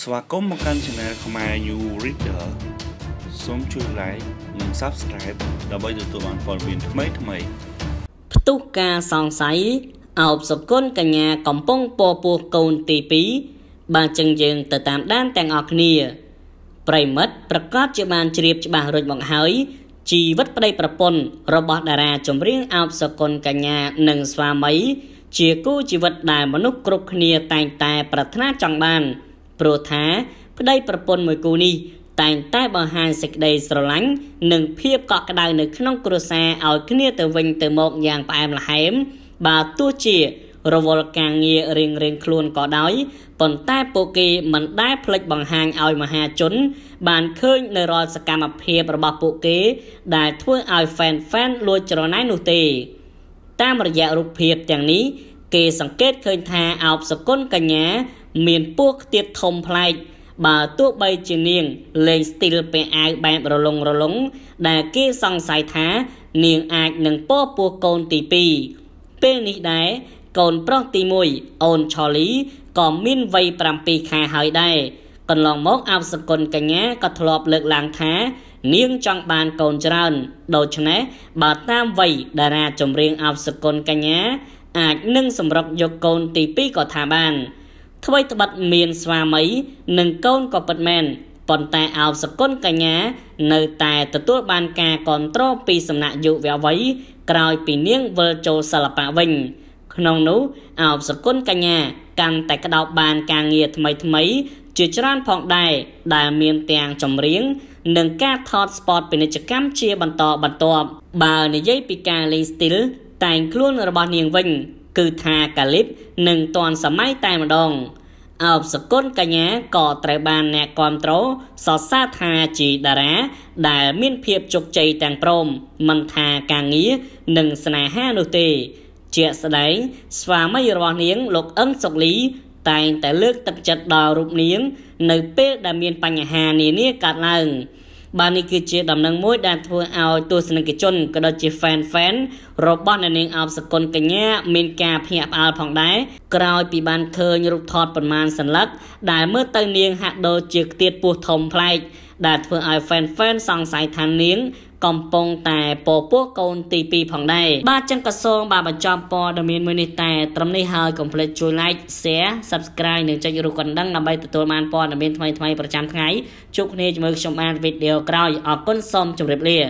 ស្វាគមន៍មកកាន់ Channel ខ្មែរ New Reader សូមជួយ Like និង Subscribe ដើម្បីទទួលបានព័ត៌មានថ្មីថ្មីផ្ទុះការសង្ស័យអោបសុគន្ធកញ្ញា កំពុងពពោះកូនទី2បាទចឹងយើងទៅតាមដានទាំងអស់គ្នាប្រិមិត្តប្រកាសជាបានជ្រាបច្បាស់រួចមកហើយជីវិតប្តីប្រពន្ធរបស់តារាចម្រៀងអោបសុគន្ធកញ្ញានិងស្វាមី ជាគូជីវិតដែលមនុស្សគ្រប់គ្នាតែងតែប្រាថ្នាចង់បាន។ព្រោះថាប្តីប្រពន្ធមួយគូនេះតែងតែបង្ហាញសេចក្តីស្រឡាញ់និងភាពកក់ក្ដៅនៅក្នុងគ្រួសារឲ្យគ្នាទៅវិញទៅមកយ៉ាងផ្អែមល្ហែមបើទោះជា រវល់ការងាររៀងរៀងខ្លួនក៏ដោយប៉ុន្តែពួកគេមិនដែលភ្លេចបង្ហាញឲ្យមហាជន បានឃើញនៅរាល់សកម្មភាពរបស់ពួកគេដែលធ្វើឲ្យ fan fan លួចច្រណែននោះទេតាមរយៈរូបភាពទាំងនេះគេសង្កេតឃើញថាអោបសគុណកញ្ញាមានពោះខ្ទាតធំប្លែកបើទោះបីជានាងលេងស្ទីលពាក់អាវបែបរលុងរលុងដែលគេសង្ស័យថានាងអាចនឹងពពោះកូនទី2ពេលនេះដែរកូនប្រុសទី1អូនឆូលីក៏មានវ័យ7ខែហើយដែរកន្លងមកអបសគុណកញ្ញាក៏ធ្លាប់លើកឡើងថា នាងចង់បានកូនច្រើន ដូច្នេះបើតាមវ័យតារាចម្រៀងអបសគុណកញ្ញា អាចនឹងសម្រុកយកកូនទី2ក៏ថាបានថ្មីត្បិតមានស្វាមីនិងកូនក៏ពិតមែនប៉ុន្តែអោបសគុណកញ្ញា នៅតែទទួលបានការគ្រប់គ្រងពីសំណាក់យុវវ័យក្រោយពីនាងវិលចូលសិល្បៈវិញ ក្នុងនោះអោបសគុណកញ្ញាកាន់តែក្តោបបានការងារថ្មីថ្មីជាច្រើនផងដែរដែលមានទាំងចម្រៀងនិងការថតស្ពតពាណិជ្ជកម្មជាបន្តបន្ទាប់ បើនិយាយពីការលេងស្ទីលតែងខ្លួនរបស់នាងវិញគឺថាកាលីបនឹងទាន់សម័យតែម្ដងអបសគុណកញ្ញាក៏ត្រូវបានអ្នកគ្រប់គ្រងសរសើរថាជាតារា ដែលមានភាពជោគជ័យទាំងព្រមមិនថាការងារនិងស្នេហានោះទេជាស្ដែងស្វាមីរបស់នាង លោកអឹងសុកលី តែងតែលើកទឹកចិត្តដល់រូបនាង នៅ ពេលដែលមានបញ្ហានានាកើតឡើង។បាទនេះគឺជាដំណឹងមួយដែលធ្វើឲ្យទស្សនិកជនក៏ដូចជា fan fan របស់អ្នកនាងអបសកុនកញ្ញាមានការភ្ញាក់ផ្អើលផងដែរក្រោយពីបានឃើញរូបថតប្រមាណសន្លឹកដែលមើលទៅនាងហាក់ដូចជាខ្ទាតពោះធំប្លែក ដែលធ្វើឲ្យ fan fan សង្ស័យថានាងកំពុងតែពពោះកូនទី2ផងដែរបាទចឹងក៏សូមបាទបញ្ចប់ព័ត៌មានមួយនេះតែត្រឹមនេះហើយកុំភ្លេចជួយ like share subscribe និងចុចរូបកណ្ដឹងដើម្បីទទួលបានព័ត៌មានថ្មីៗប្រចាំថ្ងៃជួបគ្នាជាមួយខ្ញុំបានវីដេអូក្រោយអរគុណសូមជម្រាបលា